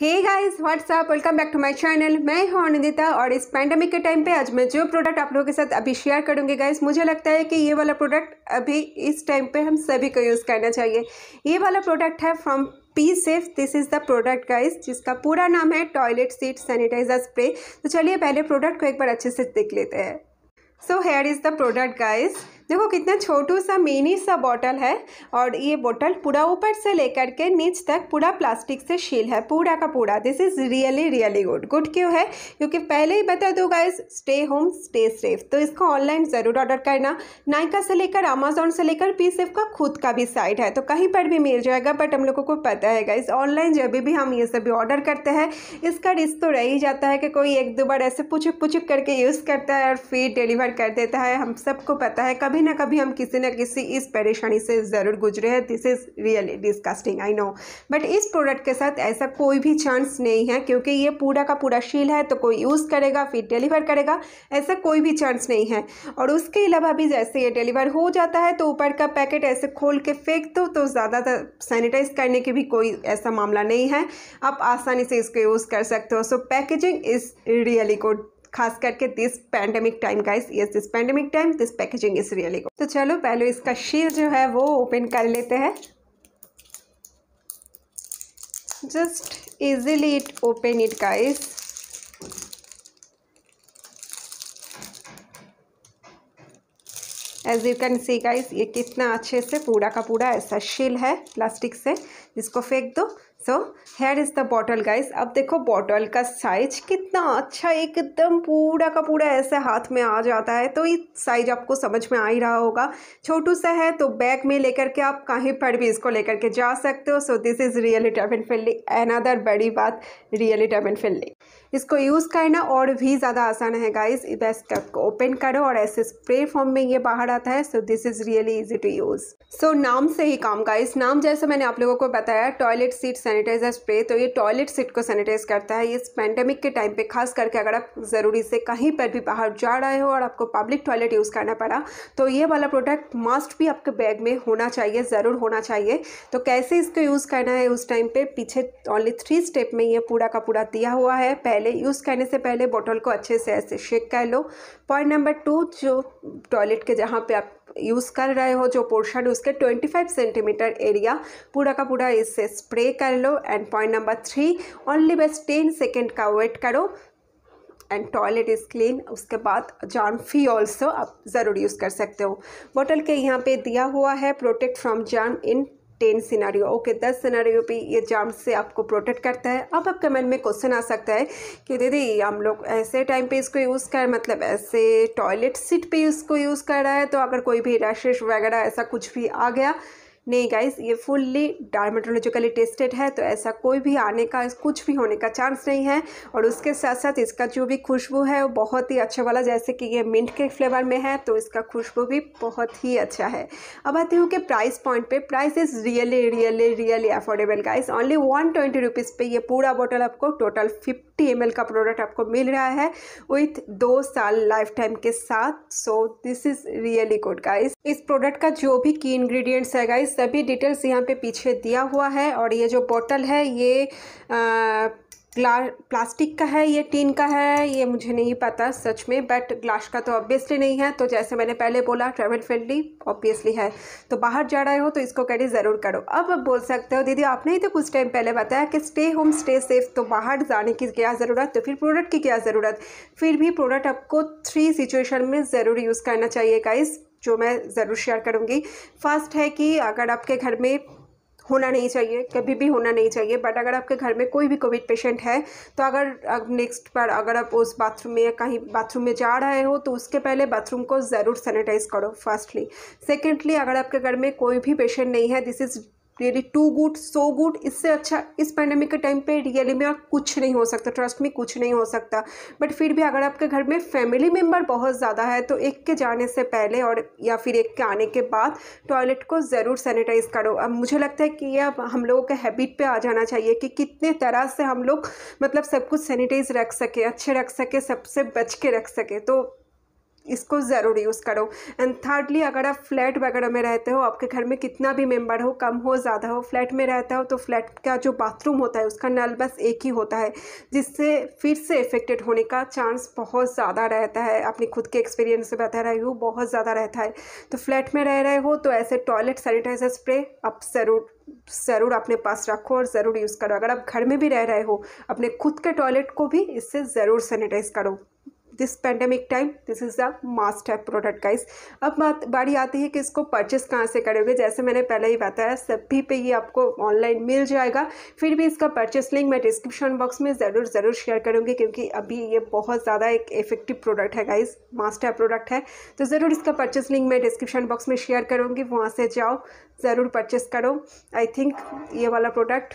hey guys what's up welcome back to my channel मैं हूं अनिंदिता और इस पैंडमिक के टाइम पे आज मैं जो प्रोडक्ट आप लोगों के साथ अभी शेयर करूंगी गाइस मुझे लगता है कि ये वाला प्रोडक्ट अभी इस टाइम पे हम सभी को यूज़ करना चाहिए ये वाला प्रोडक्ट है from Pee Safe this is the product guys जिसका पूरा नाम है टॉयलेट सीट सैनिटाइजर स्प्रे तो चलिए पहले प्रोडक्ट को एक बार अच्छे से देख लेते हैं so here is the product guys देखो कितना छोटू सा मिनी सा बॉटल है और ये बॉटल पूरा ऊपर से लेकर के नीच तक पूरा प्लास्टिक से शील है पूरा का पूरा this is really really good good क्यों है क्योंकि पहले ही बता दो guys stay home stay safe तो इसको ऑनलाइन ज़रूर ऑर्डर करना नायका से लेकर अमेजोन से लेकर पी का खुद का भी साइट है तो कहीं पर भी मिल जाएगा बट हम लोगों को पता है गाइज ऑनलाइन जब भी हम ये सभी ऑर्डर करते हैं इसका रिस्क तो रह ही जाता है कि कोई एक दो बार ऐसे पुछक पुछक करके यूज़ करता है और फिर डिलीवर कर देता है हम सबको पता है कभी कभी ना कभी हम किसी ना किसी इस परेशानी से ज़रूर गुजरे हैं this is really disgusting I know but इस प्रोडक्ट के साथ ऐसा कोई भी चांस नहीं है क्योंकि ये पूरा का पूरा शील है तो कोई यूज़ करेगा फिर डिलीवर करेगा ऐसा कोई भी चांस नहीं है और उसके अलावा भी जैसे ये डिलीवर हो जाता है तो ऊपर का पैकेट ऐसे खोल के फेंक दो तो ज़्यादातर सैनिटाइज करने की भी कोई ऐसा मामला नहीं है आप आसानी से इसको यूज़ कर सकते हो so packaging is really good खास करके this pandemic time guys yes this pandemic time this packaging is really good तो चलो पहले इसका शील जो है वो ओपन कर लेते हैं just easily it open it guys as you can see guys ये कितना अच्छे से पूरा का पूरा ऐसा शील है प्लास्टिक से जिसको फेंक दो so here is the bottle guys अब देखो बॉटल का साइज कितना अच्छा एकदम पूरा का पूरा ऐसे हाथ में आ जाता है तो ये साइज आपको समझ में आ ही रहा होगा छोटू सा है तो बैग में लेकर के आप कहीं पर भी इसको लेकर के जा सकते हो सो दिस इज़ रियली इटामिन फिल्ली अनदर बड़ी बात रियली इटामिन फिल्ली इसको यूज़ करना और भी ज़्यादा आसान है गाइस बस कप को ओपन करो और ऐसे स्प्रे फॉर्म में ये बाहर आता है so this is really easy to use so नाम से ही काम गाइस नाम जैसे मैंने आप लोगों को बताया टॉयलेट सीट्स सैनिटाइजर स्प्रे तो ये टॉयलेट सीट को सैनिटाइज करता है इस पैंडेमिक के टाइम पे खास करके अगर आप ज़रूरी से कहीं पर भी बाहर जा रहे हो और आपको पब्लिक टॉयलेट यूज़ करना पड़ा तो ये वाला प्रोडक्ट मस्ट भी आपके बैग में होना चाहिए ज़रूर होना चाहिए तो कैसे इसको यूज़ करना है उस टाइम पर पीछे ओनली थ्री स्टेप में ये पूरा का पूरा दिया हुआ है पहले यूज़ करने से पहले बॉटल को अच्छे से ऐसे शेक कर लो पॉइंट नंबर टू जो टॉयलेट के जहाँ पर आप यूज़ कर रहे हो जो पोर्शन उसके 25 सेंटीमीटर एरिया पूरा का पूरा इससे स्प्रे कर लो and point number three only बस टेन सेकेंड का वेट करो एंड टॉयलेट इज़ क्लीन उसके बाद जान फी ऑल्सो आप ज़रूर यूज़ कर सकते हो बोतल के यहाँ पे दिया हुआ है protect from germs in ten scenario okay दस सिनारियो पे ये जाम से आपको प्रोटेक्ट करता है अब आप कमेंट में क्वेश्चन आ सकता है कि दीदी हम लोग ऐसे टाइम पे इसको यूज़ कर मतलब ऐसे टॉयलेट सीट पे इसको यूज़ कर रहा है तो अगर कोई भी रैशेज वगैरह ऐसा कुछ भी आ गया नहीं गाइस ये फुल्ली डार्मेटोलॉजिकली टेस्टेड है तो ऐसा कोई भी आने का कुछ भी होने का चांस नहीं है और उसके साथ साथ इसका जो भी खुशबू है वो बहुत ही अच्छा वाला जैसे कि ये मिंट के फ्लेवर में है तो इसका खुशबू भी बहुत ही अच्छा है अब आती हूँ कि प्राइस पॉइंट पे price is really really really affordable guys only one twenty rupees पे ये पूरा बॉटल आपको टोटल फिफ्टी एम का प्रोडक्ट आपको मिल रहा है विथ दो साल लाइफ टाइम के साथ so this is really good guys इस प्रोडक्ट का जो भी की इन्ग्रीडियंट्स है गाइस सभी डिटेल्स यहाँ पे पीछे दिया हुआ है और ये जो बोतल है ये आ, ग्ला प्लास्टिक का है ये टीन का है ये मुझे नहीं पता सच में बट ग्लास का तो ऑब्वियसली नहीं है तो जैसे मैंने पहले बोला ट्रेवल फ्रेंडली ऑब्वियसली है तो बाहर जा रहे हो तो इसको कैरी ज़रूर करो अब आप बोल सकते हो दीदी आपने ही तो कुछ टाइम पहले बताया कि स्टे होम स्टे सेफ तो बाहर जाने की क्या ज़रूरत तो फिर प्रोडक्ट की क्या ज़रूरत फिर भी प्रोडक्ट आपको थ्री सिचुएशन में ज़रूर यूज़ करना चाहिए का इस जो मैं ज़रूर शेयर करूँगी फर्स्ट है कि अगर आपके घर में होना नहीं चाहिए कभी भी होना नहीं चाहिए बट अगर आपके घर में कोई भी कोविड पेशेंट है तो अगर नेक्स्ट बार अगर आप उस बाथरूम में या कहीं बाथरूम में जा रहे हो तो उसके पहले बाथरूम को ज़रूर सैनिटाइज़ करो फर्स्टली सेकेंडली अगर आपके घर में कोई भी पेशेंट नहीं है this is really too good so good इससे अच्छा इस पैंडमिक के टाइम पे रियली में कुछ नहीं हो सकता ट्रस्ट में कुछ नहीं हो सकता बट फिर भी अगर आपके घर में फैमिली मेम्बर बहुत ज़्यादा है तो एक के जाने से पहले और या फिर एक के आने के बाद टॉयलेट को ज़रूर सैनिटाइज करो अब मुझे लगता है कि यह अब हम लोगों के हैबिट पर आ जाना चाहिए कि कितने तरह से हम लोग मतलब सब कुछ सैनिटाइज रख सके अच्छे रख सके सबसे बच के रख सके तो इसको ज़रूर यूज़ करो एंड थर्डली अगर आप फ्लैट वगैरह में रहते हो आपके घर में कितना भी मेंबर हो कम हो ज़्यादा हो फ्लैट में रहता हो तो फ्लैट का जो बाथरूम होता है उसका नल बस एक ही होता है जिससे फिर से इफेक्टेड होने का चांस बहुत ज़्यादा रहता है अपनी खुद के एक्सपीरियंस से बता रही हूँ बहुत ज़्यादा रहता है तो फ्लैट में रह रहे हो तो ऐसे टॉयलेट सैनिटाइजर स्प्रे आप ज़रूर ज़रूर अपने पास रखो और ज़रूर यूज़ करो अगर आप घर में भी रह रहे हो अपने खुद के टॉयलेट को भी इससे ज़रूर सैनिटाइज करो this pandemic time this is the must है प्रोडक्ट गाइस अब बात बारी आती है कि इसको परचेस कहाँ से करोगे जैसे मैंने पहले ही बताया सभी पे ये आपको ऑनलाइन मिल जाएगा फिर भी इसका परचेस लिंक मैं डिस्क्रिप्शन बॉक्स में ज़रूर ज़रूर शेयर करूँगी क्योंकि अभी ये बहुत ज़्यादा एक इफेक्टिव प्रोडक्ट है गाइज मास्ट है प्रोडक्ट है तो ज़रूर इसका परचेस लिंक मैं डिस्क्रिप्शन बॉक्स में शेयर करूँगी वहाँ से जाओ ज़रूर परचेस करो आई थिंक ये वाला प्रोडक्ट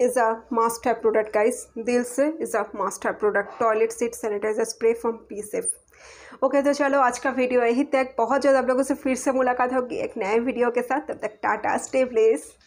इज़ अ मास्ट है प्रोडक्ट गाइस दिल से इज अ मास्ट है product toilet seat sanitizer spray from Pee Safe okay तो चलो आज का वीडियो यही तक बहुत ज़्यादा आप लोगों से फिर से मुलाकात होगी एक नए वीडियो के साथ तब तक टाटा स्टे प्लेस